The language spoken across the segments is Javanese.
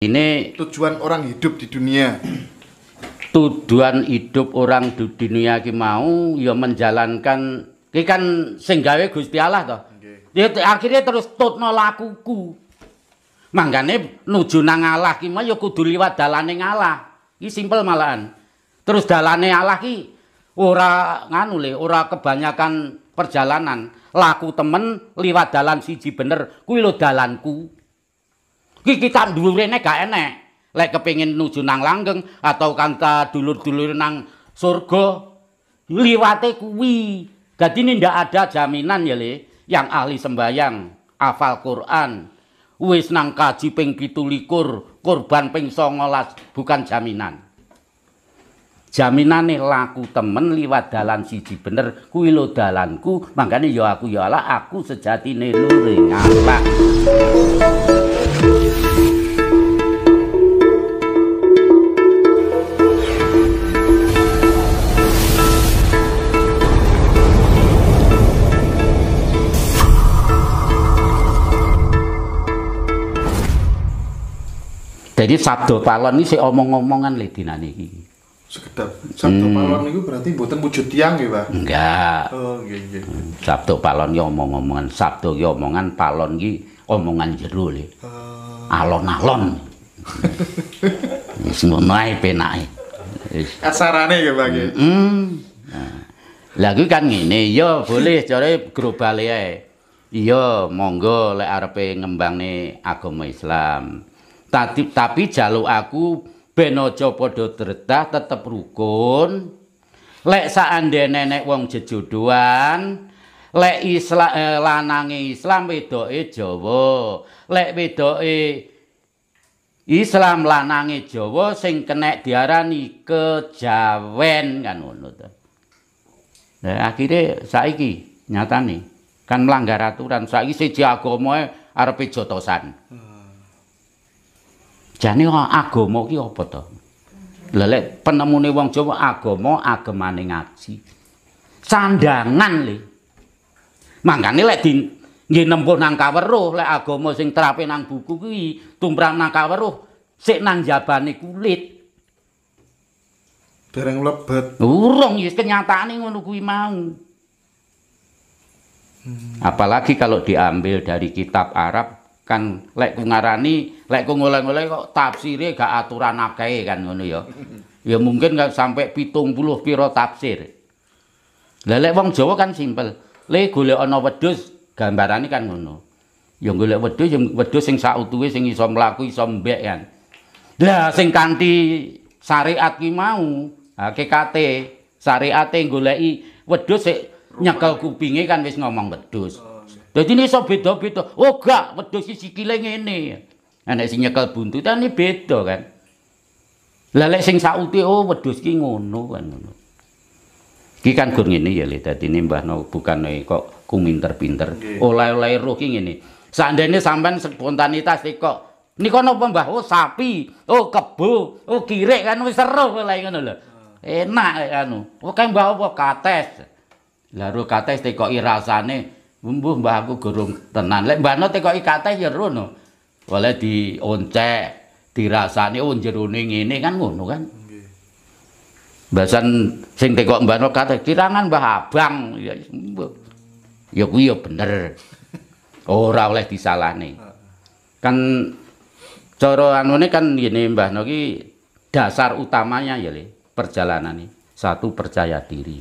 ini tujuan orang hidup di dunia tujuan hidup orang di dunia ki mau ya menjalankan ki kan sing gawe Gusti Allah to okay. ya, akhirnya terus tutno lakuku mangkane nuju nang Allah ki mau ya kudu liwat dalane ngalah ki simpel malahan terus dalane Allah ki ora nganu le ora kebanyakan perjalanan laku temen liwat dalan siji bener kuwi lo dalanku Ki kita dulurene gak enek. Lek kepengin nuju nang langgeng atau kanca dulur-dulur nang surga liwate kuwi. Dadi ndak ada jaminan ya Le, yang ahli sembayang, hafal Quran, wis nang kaji ping 17, kurban ping 19 bukan jaminan. Jaminane laku temen liwat dalan siji bener kuwi lo dalanku mangkane ya aku ya aku sejatine luring Allah. Jadi sabdo palon ini sih omong-omongan ledinane iki. Sekedap. Sabdo hmm. palon itu berarti buatan wujud tiang ya, Pak? Enggak. Oh, nggih nggih. Hmm, sabdo palon ya omong-omongan, sabdo ya omongan, palon iki omongan jeru le. Uh... Ah. Alon-alon. Semua naik penaik. penake. Kasarane ya, Pak. Ya? Heeh. Hmm. Nah. Lah kuwi kan ini, ya boleh cari grup ae. Iya, monggo lek arepe nih agama Islam. tapi, tapi jaluk aku benojo podo terdah tetep rukun lek saande nenek wong jejodohan lek eh, lanange eh, lanangi islam wedoke jawa lek wedoke islam lanange jawa sing kenek diarani kejawen kan ngono to nah akhire saiki nyatane kan melanggar aturan saiki siji agame arepe jotosan hmm. jane agama ki apa to lelek penemune wong Jawa agama agemane ngaji sandangan le mangkane lek di nggih nempuh nang kaweruh lek agama sing terape nang buku kuwi tumrap nang kaweruh sik nang jabane kulit dereng lebet urung ya kenyataane ngono kuwi mau hmm. apalagi kalau diambil dari kitab Arab kan lek ku ngarani lek ku ngoleh kok tafsire gak aturan akeh kan ngono ya ya mungkin gak sampai pitung puluh piro tafsir lelek wong Jawa kan simpel le golek ana wedhus gambarane kan ngono ya golek wedhus ya wedhus sing sautuwe sing iso mlaku iso mbek kan lah sing kanthi syariat ki mau hakikat syariate goleki wedhus sik nyekel kupinge kan wis ngomong wedhus Jadi ini so beda beda. Oh gak, wedo si sikile ngene. Anak sing nyekel buntut ini beda kan. Lele sing sauti oh wedo ki ngono kan ngono. Ki kan gur ngene ya le dadi ini Mbah no bukan eh, kok kuminter pinter. Oleh-oleh roh ki ngene. Seandainya sampean spontanitas iki eh, kok niku napa Mbah oh sapi, oh kebo, oh kirek kan wis seru oleh ngono lho. Enak eh, oh, kan. Oke Mbah apa kates. Lah roh kates teko irasane bumbu mbah aku gorong tenan lek mbah no tekoki kathah ya rono oleh dioncek dirasani oh jerone ngene kan ngono kan nggih basan sing tekok mbah no kathah kirangan mbah abang ya ya kuwi ya bener ora oleh disalahne kan cara anune kan ngene mbah no ki dasar utamanya ya le perjalanan ini satu percaya diri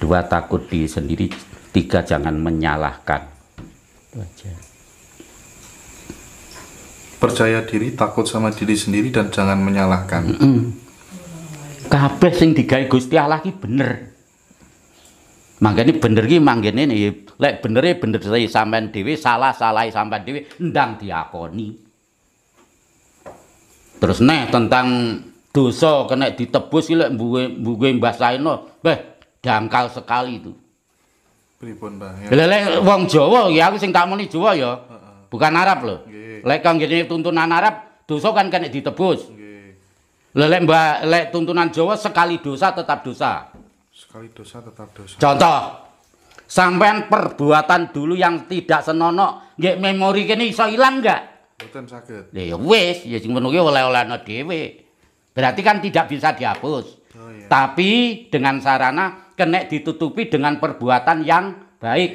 dua takut di sendiri Tiga, jangan menyalahkan. Percaya diri, takut sama diri sendiri, dan jangan menyalahkan. Mm -hmm. Kabeh sing digawe Gusti Allah ki bener. Manggene bener ki manggene nih, lek benere bener e saya sampean dhewe, salah salah sampean dhewe ndang diakoni. Terus neh tentang dosa kena ditebus ki lek mbuwe mbuwe Mbah Saino, beh dangkal sekali itu. Pripun, Bang? Ya. Lha lek wong Jawa ya aku sing tak muni Jawa ya. Bukan Arab lho. Lek kang ngene tuntunan Arab dosa kan kena ditebus. Nggih. Lek Mbak lek tuntunan Jawa sekali dosa tetap dosa. Sekali dosa tetap dosa. Contoh sampean perbuatan dulu yang tidak senonok, nggih memori kini iso ilang enggak? Mboten saged. Lha ya wis, ya sing oleh oleh no dhewe. Berarti kan tidak bisa dihapus. Oh, iya. Tapi dengan sarana kena ditutupi dengan perbuatan yang baik. baik.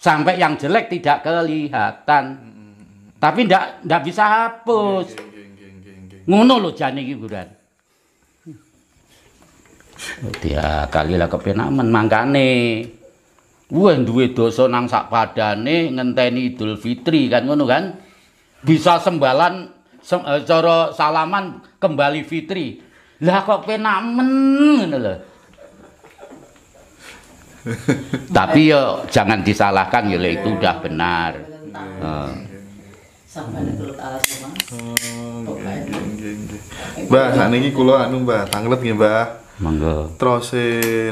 Sampai yang jelek tidak kelihatan. Mm -hmm. Tapi ndak ndak bisa hapus. Ngono lo jani iki, Buran. Dia kali lah kepenak mangkane. Wah duwe dosa nang sak padane ngenteni Idul Fitri kan ngono kan. Bisa sembalan se eh, cara salaman kembali fitri. Lah kok penak men ngono lho. Tapi yo jangan disalahkan ya itu udah benar. Heeh. Iya. Oh. Sampai oh, nurut anu Mbah, tanglet nih Mbah. Mangga. Terus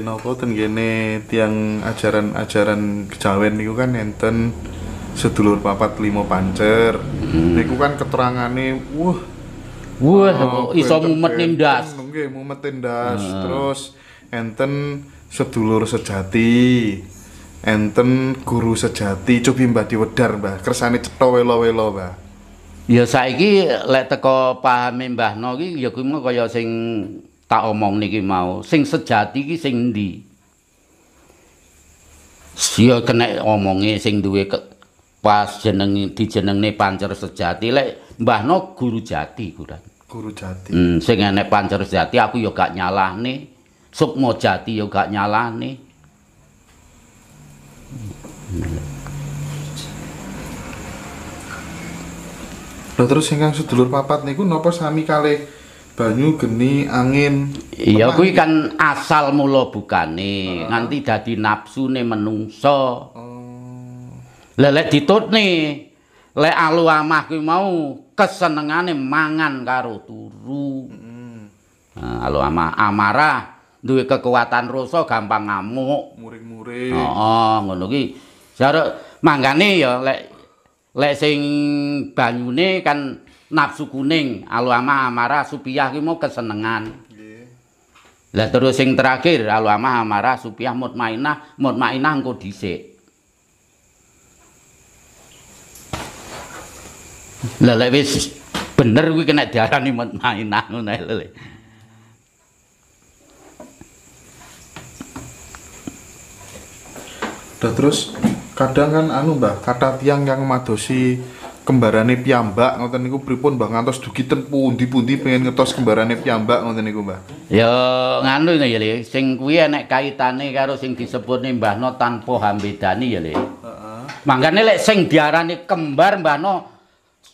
nopo ten kene tiang ajaran-ajaran kejawen niku kan enten sedulur papat limo pancer. Hmm. Niku kan keterangane wah Wah, oh, iso mumet nindas. Hmm, nggih, mumet nindas. Hmm. Nah. Terus enten sedulur sejati. Enten guru sejati, cobi Mbah diwedar, Mbah. Kersane cetha welo-welo, Mbah. Ya saiki lek teko pahame Mbah No iki ya kuwi kaya sing tak omong niki mau. Sing sejati iki sing ndi? Ya kena omonge sing duwe pas jeneng di dijenengne pancer sejati lek Mbah No guru jati kurang. Guru Jati. Hmm, sing enek Pancerus Jati aku yo ya gak nih. Sukmo Jati yo ya gak nih. Hmm. terus terus ingkang sedulur papat niku nopo sami kalih banyu, geni, angin. Iya kuwi kan asal mula bukane, uh. nganti dadi nafsune menungso. Oh. Lelek nih, Lek alu amah kuwi mau kesenengane mangan karo turu. Hmm. Nah, alo amarah duwe kekuatan rasa gampang ngamuk, muring-muring. Heeh, oh, ngono ki. Jare mangane ya lek lek sing banyune kan nafsu kuning, alo ama amarah supiah ki mau kesenengan. Lah terus sing terakhir alo ama amarah supiah mutmainah, mutmainah engko dhisik. lele wis bener gue kena diarani mutmainah nih lele. Udah terus kadang kan anu mbak kata tiang yang madosi kembarane piyambak ngoten niku pripun Mbah ngantos dugi ten pundi-pundi pengen ngetos kembarane piyambak ngoten niku Mbah. Ya nganu ya Le, sing kuwi enek kaitane karo sing disebutne Mbah No tanpa hambedani ya Le. Heeh. Uh -huh. Mangkane lek sing diarani kembar Mbah No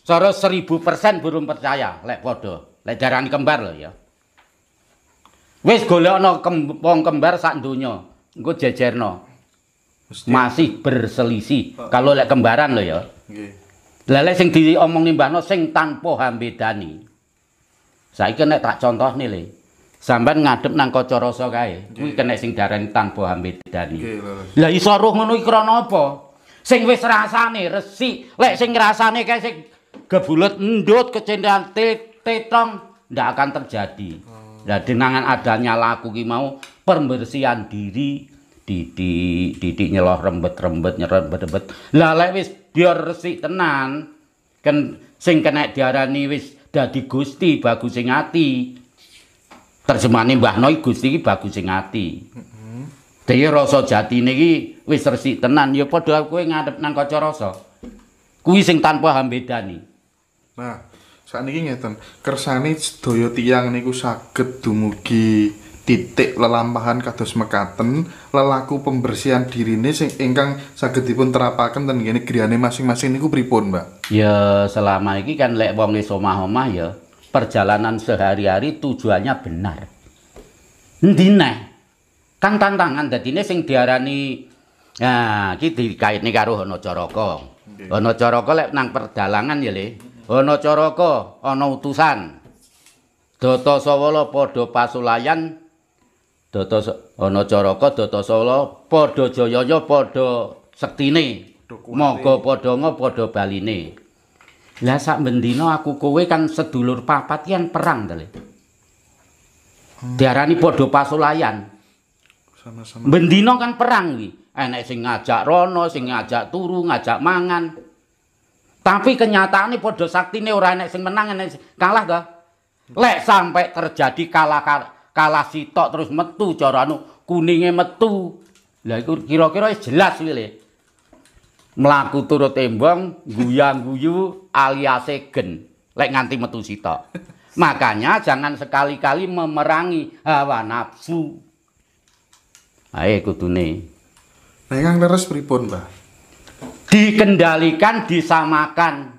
Soro seribu persen belum percaya, lek podo, lek darani kembar loh ya. wes golekno no kembong kembar saat dunia gue jajar no Masih berselisih. Kalau lek kembaran loh ya. lele sing lek sing nih bano, sing tanpa hambedani. saya kena tak nih le. Sampai ngadep nang kocoroso kaya, gue kena sing darani tanpa hambedani. Lah iso roh ngono iki apa? Sing wis rasane resik, lek sing rasane kaya sing kebulet, endut kecendaan tetong ndak akan terjadi nah oh. dengan adanya laku ki mau pembersihan diri didik didik nyeloh rembet rembet nyerembet rembet rembet lalai wis biar resik tenan ken sing kena diarani wis dadi gusti bagus sing ati terjemahnya mbah noi gusti ki bagus sing ati jadi mm-hmm. rasa jati ini wis resik tenan ya padahal kue ngadep nang kocor rasa kuwi sing tanpa hambedani nah sakniki ngeten kersane sedaya tiyang niku saged dumugi titik lelampahan kados mekaten lelaku pembersihan dirine sing ingkang saged dipun terapaken ten ngene griyane masing-masing niku pripun, Mbak? Ya, selama iki kan lek wong iso omah-omah ya, perjalanan sehari-hari tujuannya benar. Endi neh? Kan tantangan dadine sing diarani nah iki dikaitne karo Hanacaraka. Ana caraka lek nang perdalangan ya Le. Ana caraka ana utusan. Datasawala padha pasulayan. Data ana caraka datasawala padha jayaya padha sektine. Moga padha ngo padha baline. Lah sak mendina aku kowe kan sedulur papat yen perang ta Le. Hmm. Diarani padha pasulayan. Sama-sama. Mendina kan perang iki. enek sing ngajak rono, sing ngajak turu, ngajak mangan. Tapi kenyataannya podo saktine ora enek sing menang, enek sing kalah ga? Lek sampai terjadi kalah kalah, kalah sitok terus metu cara anu, kuningnya metu. Lah iku kira-kira jelas wile. Mlaku turut tembong, guyang-guyu alias gen. Lek nganti metu sitok. Makanya jangan sekali-kali memerangi hawa nafsu. ikut nih. Nah, pripun, Mbah? Dikendalikan, disamakan.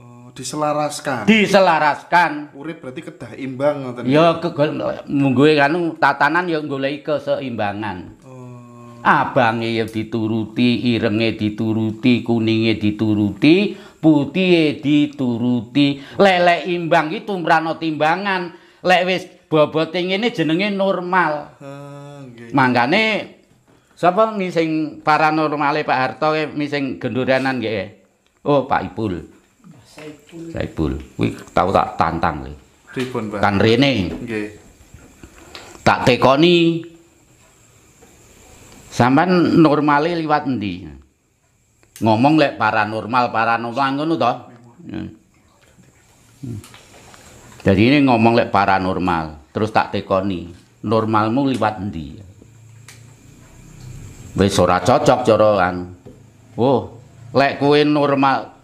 Oh, diselaraskan. Diselaraskan. Urip berarti kedah imbang ngoten. Ya, kegol kan tatanan ya golek keseimbangan. Oh. Abange ya dituruti, irenge dituruti, kuninge dituruti, putih dituruti. Lele imbang itu mrano timbangan. Lek wis bobote ngene jenenge normal. Heeh, oh, nggih. Mangkane okay. Sapa mising paranormale Pak Harto ke mising gendurianan nggih. Oh, Pak Ipul. Pak Ipul. Pak Kuwi tau tak tantang kuwi. Dipun, Pak. Kan rene. Nggih. Tak tekoni. Sampan normali liwat endi? Ngomong lek paranormal, paranormal ah, ngono to. Jadi ini ngomong lek paranormal, terus tak tekoni, normalmu liwat endi? wis ora cocok cara kan. Oh, lek kowe normal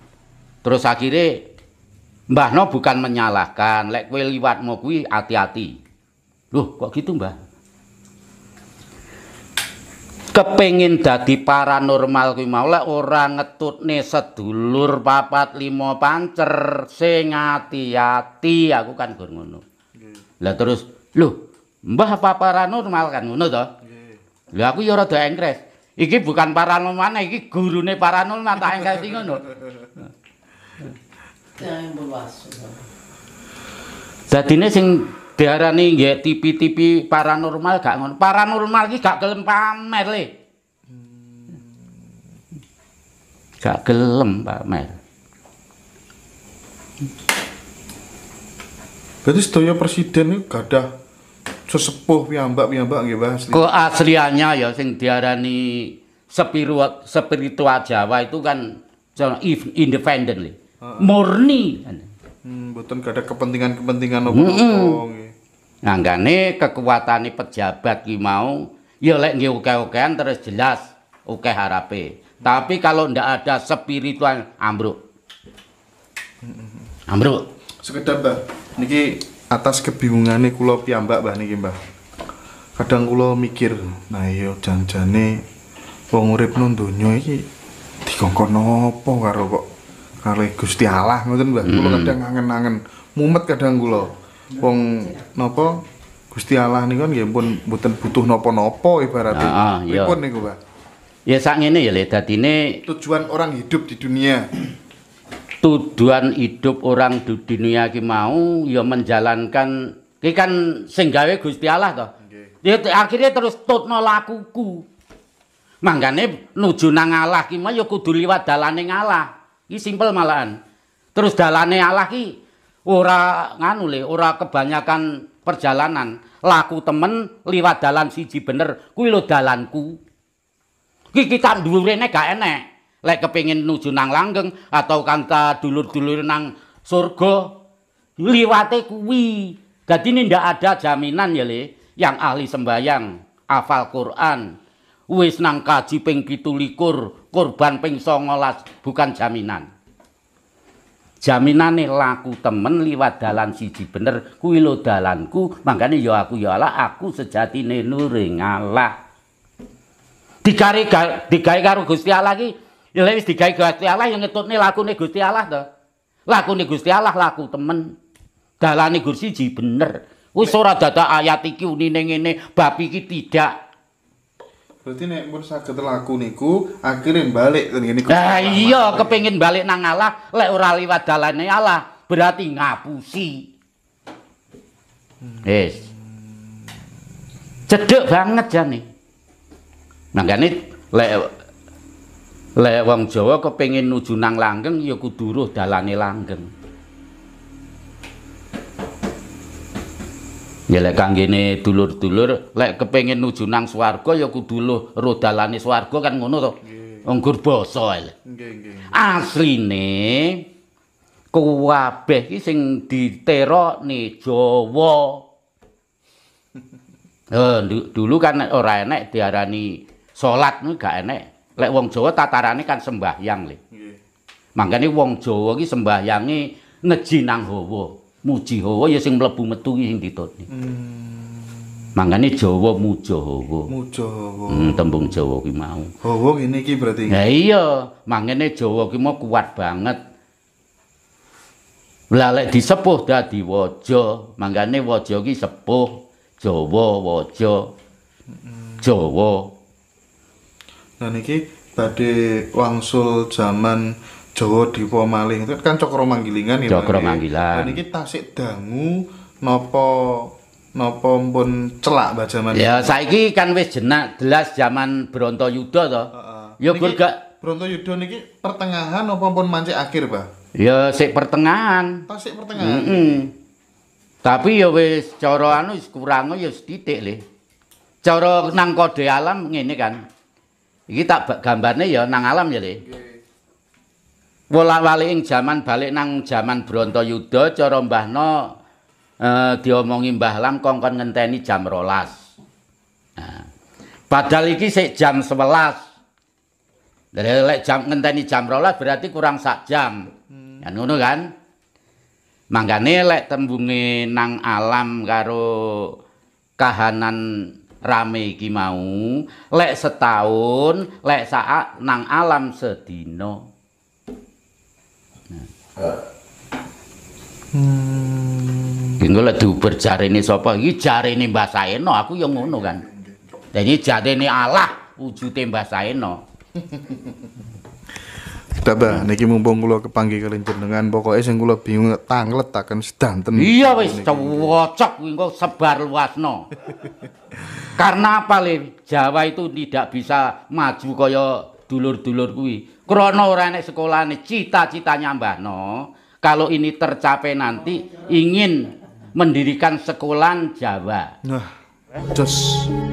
terus akhirnya Mbah No bukan menyalahkan, lek kowe liwatmu kuwi hati-hati. Loh, kok gitu, Mbah? Kepengin dadi paranormal kuwi mau lek ora ngetutne sedulur papat lima pancer sing ati-ati aku kan gur ngono. Lah terus, loh, Mbah apa paranormal kan ngono to? Lha aku ya rada engres. Iki bukan paranormal mana, iki gurune paranormal tak engkel sing ngono. Dadine sing diarani nggih tipi-tipi paranormal gak ngono. Paranormal iki gak gelem pamer le. Gak gelem pamer. Berarti sedaya presiden itu gak ada sesepuh piyambak piyambak nggih Pak asli. Keasliannya ya sing diarani spiritual spiritual Jawa itu kan independently. Uh -uh. Murni. Hmm, boten ada kepentingan-kepentingan apa-apa nggih. kekuatan kekuatane pejabat ki mau ya lek nggih oke-okean terus jelas oke harape. Tapi kalau ndak ada spiritual ambruk. Ambruk. Sekedar bah, niki atas kebingungane kulo piyambak bah nih Mbah. Kadang kulo mikir, nah iya janjane wong urip nang donya iki dikongkon nopo karo kok karo Gusti Allah ngoten Mbah. Kulo hmm. kadang angen-angen, mumet kadang kulo, Wong nopo, Gusti Allah kan, nggih pun mboten butuh nopo nopo ibaratnya. Ah, ah iya. niku Mbah. Ya sak ini ya le ini. tujuan orang hidup di dunia tuduhan hidup orang di dunia ki mau ya menjalankan ki kan sing gawe Gusti Allah to. Nggih. Okay. akhirnya terus tutno lakuku. Manggane nuju nang Allah ki mau ya kudu liwat dalane Allah. Ki simpel malahan. Terus dalane Allah ki ora nganu le, ora kebanyakan perjalanan. Laku temen liwat dalan siji bener, kuwi lo dalanku. Ki kita ndure gak enak. lek kepengin nuju nang langgeng atau kanca dulur-dulur nang surga liwate kuwi dadi ndak ada jaminan ya le yang ahli sembahyang hafal Quran wis nang kaji ping 17 kurban ping 19 bukan jaminan jaminane laku temen liwat dalan siji bener kuwi lo dalanku mangkane ya aku ya Allah aku sejatine nuring Allah digawe digawe karo Gusti Allah iki Ya wis digawe Gusti Allah yang ngetutne lakune Gusti Allah to. Lakune Gusti Allah laku temen. Dalane Gusti siji bener. Wis ora dada ayat iki unine ngene, bab iki tidak. Berarti nek mun saged laku niku akhire bali ten ngene Gusti. Lah iya kepengin bali nang Allah lek ora liwat dalane Allah berarti ngapusi. Hmm. Yes. Cedek banget jane. Nanggane lek Lek wong Jawa kepengin nuju nang langgeng ya kudu ruh dalane langgeng. Ya lek kanggene dulur-dulur lek kepengin nuju nang swarga ya kudu ruh dalane swarga kan ngono to. Unggur basa. Nggih nggih. Asline kabeh iki sing diterone Jawa. Eh dulu kan ora enek diarani salat gak enek. Lek wong Jawa tatarane kan sembahyang le. Nggih. Mangkane wong Jawa iki sembahyange neji nang hawa, muji howo ya sing mlebu metu iki sing ditutni. Hmm. Mangkane Jawa muja howo. Muja hawa. Hmm, tembung Jawa kuwi mau. Howo ngene iki berarti. Ya iya, mangkane Jawa kuwi mau kuat banget. Lah lek disepuh dadi waja, Manggane waja iki sepuh Jawa waja. Hmm. Jawa. Jawa. Dan iki tadi wangsul zaman Jawa dipo malih. Itu kan Cokro Manggilingan ya. Cokro ya? Manggilan. Dan iki tasik dangu nopo nopo pun celak Mbak zaman. Ya saiki kan wis jenak jelas zaman Bronto Yudo to. Heeh. Ya gak Brontayuda niki pertengahan nopo pun mancik akhir, Pak? Ya sik pertengahan. Tasik pertengahan. Mm -hmm. Tapi ya wis cara anu wis kurang ya sedikit le. Cara nang kode alam ngene kan. Iki tak gambarnya ya nang alam ya, deh. wala walik ing jaman balik nang zaman Bronto Yudo, cara Mbah No eh, diomongi Mbah Lam kongkon ngenteni jam rolas. Nah, padahal iki sik jam dari Lek jam ngenteni jam rolas berarti kurang sak jam. Hmm. Ya ngono kan? Mangga nilek tembunge nang alam karo kahanan rame iki mau lek setahun lek saat nang alam sedina Hmm. Engko lek diuber jarene sapa? Iki jarene Mbah Saeno, aku yang ngono kan. Dadi jarene Allah wujude Mbah Saeno. Tapi niki mumpung kula kepanggih kalian jenengan, pokoknya sing kula bingung tanglet sedanten. Iya wis cocok kuwi engko sebar luasno. Karena apa le? Jawa itu tidak bisa maju kaya dulur-dulur kuwi. Krana ora enek sekolahane, cita-citanya Mbah No, kalau ini tercapai nanti ingin mendirikan sekolah Jawa. Nah, terus.